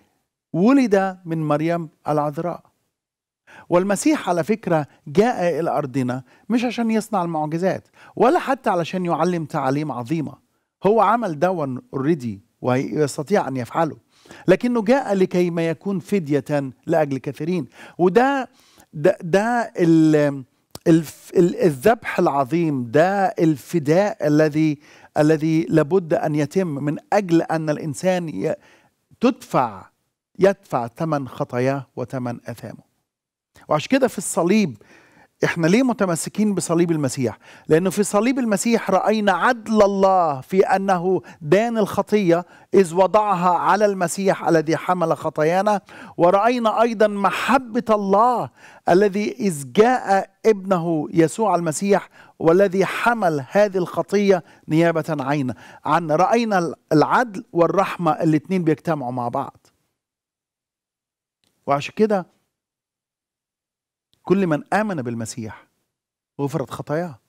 ولد من مريم العذراء والمسيح على فكرة جاء إلى أرضنا مش عشان يصنع المعجزات ولا حتى علشان يعلم تعاليم عظيمة هو عمل دوا اوريدي ويستطيع أن يفعله لكنه جاء لكي ما يكون فدية لأجل كثيرين وده ده, ده الذبح العظيم ده الفداء الذي الذي لابد ان يتم من اجل ان الانسان تدفع يدفع ثمن خطاياه وثمن اثامه وعشان كده في الصليب احنا ليه متمسكين بصليب المسيح لانه في صليب المسيح راينا عدل الله في انه دان الخطيه اذ وضعها على المسيح الذي حمل خطايانا وراينا ايضا محبه الله الذي إذ جاء ابنه يسوع المسيح والذي حمل هذه الخطية نيابة عين عن رأينا العدل والرحمة الاتنين بيجتمعوا مع بعض وعشان كده كل من آمن بالمسيح غفرت خطاياه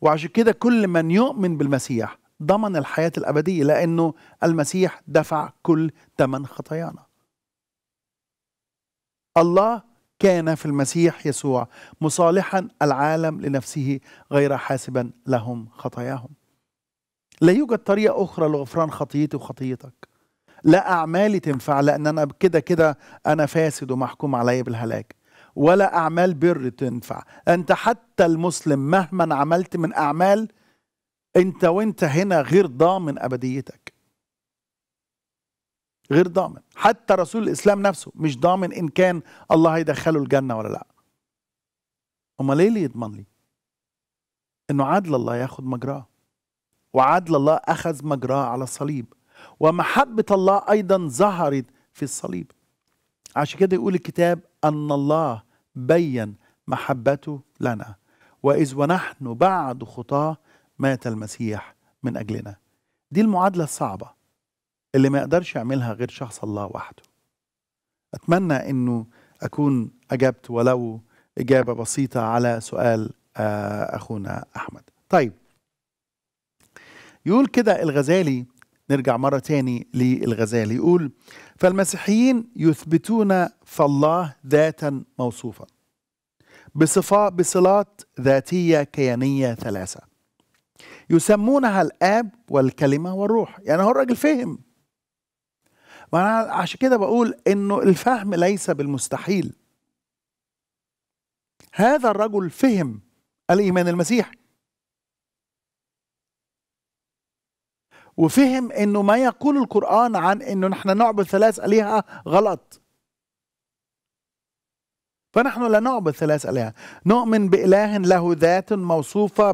وعشان كده كل من يؤمن بالمسيح ضمن الحياة الأبدية لأنه المسيح دفع كل ثمن خطايانا الله كان في المسيح يسوع مصالحا العالم لنفسه غير حاسبا لهم خطاياهم لا يوجد طريقة أخرى لغفران خطيتي وخطيتك لا أعمالي تنفع لأن أنا كده كده أنا فاسد ومحكوم علي بالهلاك ولا أعمال بر تنفع أنت حتى المسلم مهما عملت من أعمال أنت وأنت هنا غير ضامن أبديتك غير ضامن حتى رسول الإسلام نفسه مش ضامن إن كان الله هيدخله الجنة ولا لا أما ليه اللي يضمن لي إنه عدل الله ياخد مجراه وعدل الله أخذ مجراه على الصليب ومحبة الله أيضا ظهرت في الصليب عشان كده يقول الكتاب أن الله بين محبته لنا وإذ ونحن بعد خطاه مات المسيح من أجلنا دي المعادلة الصعبة اللي ما يقدرش يعملها غير شخص الله وحده أتمنى أنه أكون أجبت ولو إجابة بسيطة على سؤال آه، أخونا أحمد طيب يقول كده الغزالي نرجع مرة تاني للغزالي يقول فالمسيحيين يثبتون فالله ذاتا موصوفا بصفاء بصلات ذاتية كيانية ثلاثة يسمونها الآب والكلمة والروح يعني هو الراجل فهم وانا عشان كده بقول انه الفهم ليس بالمستحيل هذا الرجل فهم الايمان المسيحي وفهم انه ما يقول القران عن انه نحن نعبد ثلاث الهه غلط فنحن لا نعبد ثلاث آلهة نؤمن بإله له ذات موصوفة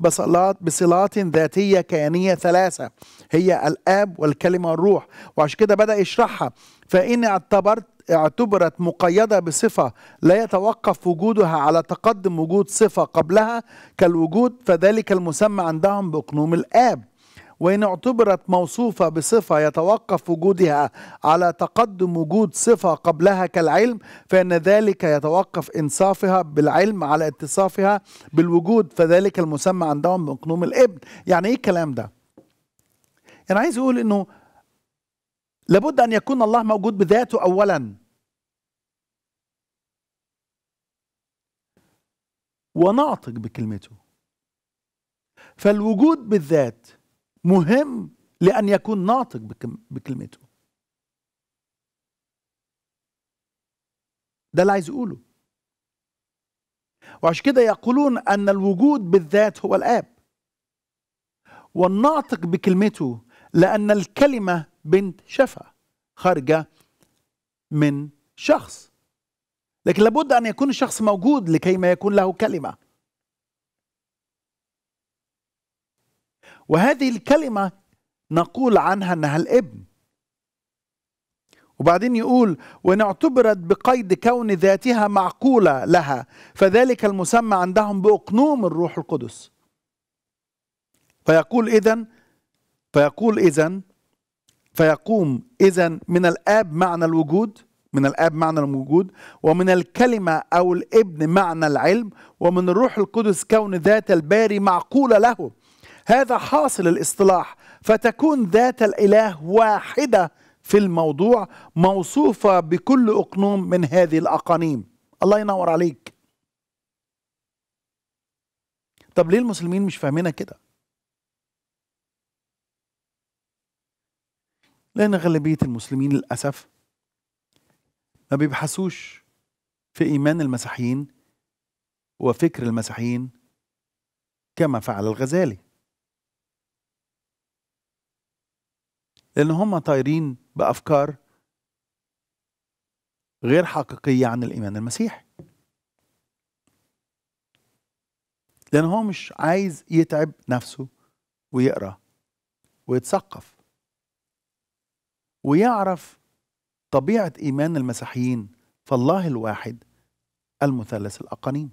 بصلات بصلات ذاتية كيانية ثلاثة هي الآب والكلمة والروح وعشان كده بدأ يشرحها فإن اعتبرت اعتبرت مقيدة بصفة لا يتوقف وجودها على تقدم وجود صفة قبلها كالوجود فذلك المسمى عندهم بأقنوم الآب وإن اعتبرت موصوفة بصفة يتوقف وجودها على تقدم وجود صفة قبلها كالعلم فإن ذلك يتوقف إنصافها بالعلم على اتصافها بالوجود فذلك المسمى عندهم بقنوم الابن يعني إيه الكلام ده؟ يعني عايز أقول إنه لابد أن يكون الله موجود بذاته أولاً وناطق بكلمته فالوجود بالذات مهم لأن يكون ناطق بكلمته ده اللي عايز يقوله وعشان كده يقولون أن الوجود بالذات هو الآب والناطق بكلمته لأن الكلمة بنت شفا خارجة من شخص لكن لابد أن يكون الشخص موجود لكي ما يكون له كلمة وهذه الكلمة نقول عنها أنها الابن وبعدين يقول وإن اعتبرت بقيد كون ذاتها معقولة لها فذلك المسمى عندهم بأقنوم الروح القدس فيقول إذن فيقول إذن فيقوم إذن من الآب معنى الوجود من الآب معنى الوجود ومن الكلمة أو الابن معنى العلم ومن الروح القدس كون ذات الباري معقولة له هذا حاصل الاصطلاح فتكون ذات الاله واحده في الموضوع موصوفه بكل اقنوم من هذه الاقانيم الله ينور عليك طب ليه المسلمين مش فاهمينها كده لان غالبيه المسلمين للاسف ما بيبحثوش في ايمان المسيحيين وفكر المسيحيين كما فعل الغزالي لأن هم طايرين بأفكار غير حقيقية عن الإيمان المسيحي لأن هو مش عايز يتعب نفسه ويقرأ ويتثقف ويعرف طبيعة إيمان المسيحيين فالله الواحد المثلث الأقانيم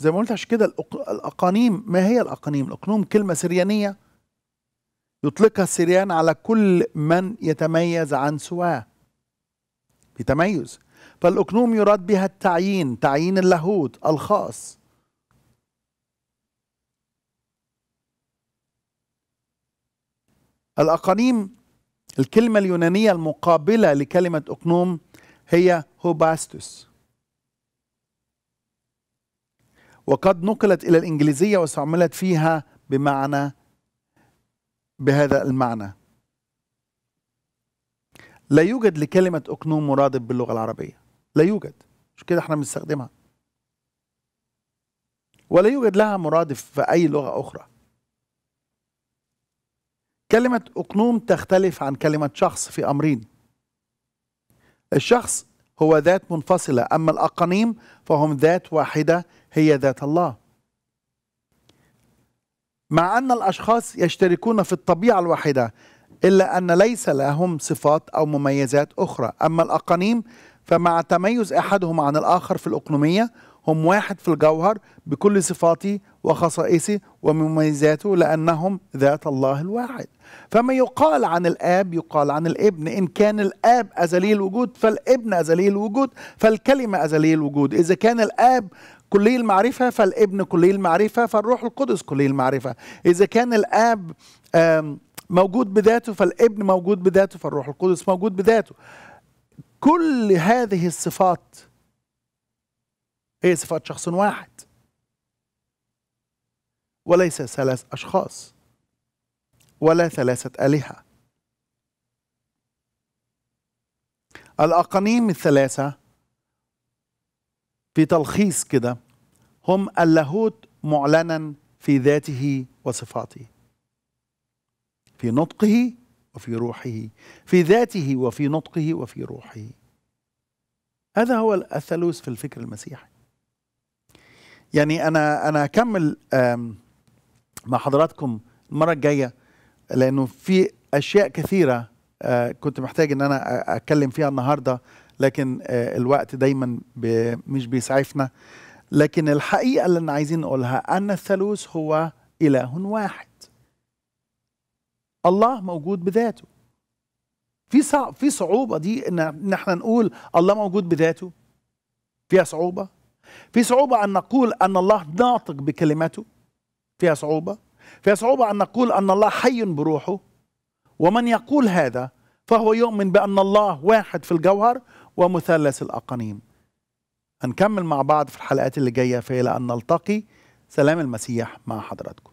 زي ما قلت عشان كده الأقانيم ما هي الأقانيم؟ الأقنوم كلمة سريانية يطلقها السريان على كل من يتميز عن سواه بتميز فالأقنوم يراد بها التعيين تعيين اللاهوت الخاص الأقانيم الكلمة اليونانية المقابلة لكلمة أقنوم هي هوباستوس وقد نقلت إلى الإنجليزية واستعملت فيها بمعنى بهذا المعنى لا يوجد لكلمة أقنوم مرادف باللغة العربية لا يوجد مش كده احنا بنستخدمها ولا يوجد لها مرادف في أي لغة أخرى كلمة أقنوم تختلف عن كلمة شخص في أمرين الشخص هو ذات منفصلة أما الأقانيم فهم ذات واحدة هي ذات الله مع أن الأشخاص يشتركون في الطبيعة الواحدة إلا أن ليس لهم صفات أو مميزات أخرى أما الأقانيم فمع تميز أحدهم عن الآخر في الأقنومية هم واحد في الجوهر بكل صفاته وخصائصه ومميزاته لأنهم ذات الله الواحد فما يقال عن الآب يقال عن الابن إن كان الآب أزلي الوجود فالابن أزلي الوجود فالكلمة أزلي الوجود إذا كان الآب كلي المعرفة فالابن كلي المعرفة فالروح القدس كلي المعرفة إذا كان الآب موجود بذاته فالابن موجود بذاته فالروح القدس موجود بذاته كل هذه الصفات هي صفات شخص واحد وليس ثلاث أشخاص ولا ثلاثة آلهة الأقانيم الثلاثة في تلخيص كده هم اللاهوت معلنا في ذاته وصفاته في نطقه وفي روحه في ذاته وفي نطقه وفي روحه هذا هو الثالوث في الفكر المسيحي يعني انا انا هكمل مع حضراتكم المره الجايه لانه في اشياء كثيره آه، كنت محتاج ان انا اتكلم فيها النهارده لكن آه، الوقت دايما مش بيسعفنا لكن الحقيقة اللي أنا عايزين نقولها أن الثالوث هو إله واحد الله موجود بذاته في في صعوبة دي إن إحنا نقول الله موجود بذاته فيها صعوبة في صعوبة أن نقول أن الله ناطق بكلمته فيها صعوبة فيها صعوبة أن نقول أن الله حي بروحه ومن يقول هذا فهو يؤمن بأن الله واحد في الجوهر ومثلث الأقانيم هنكمل مع بعض في الحلقات اللي جاية فإلى أن نلتقي سلام المسيح مع حضراتكم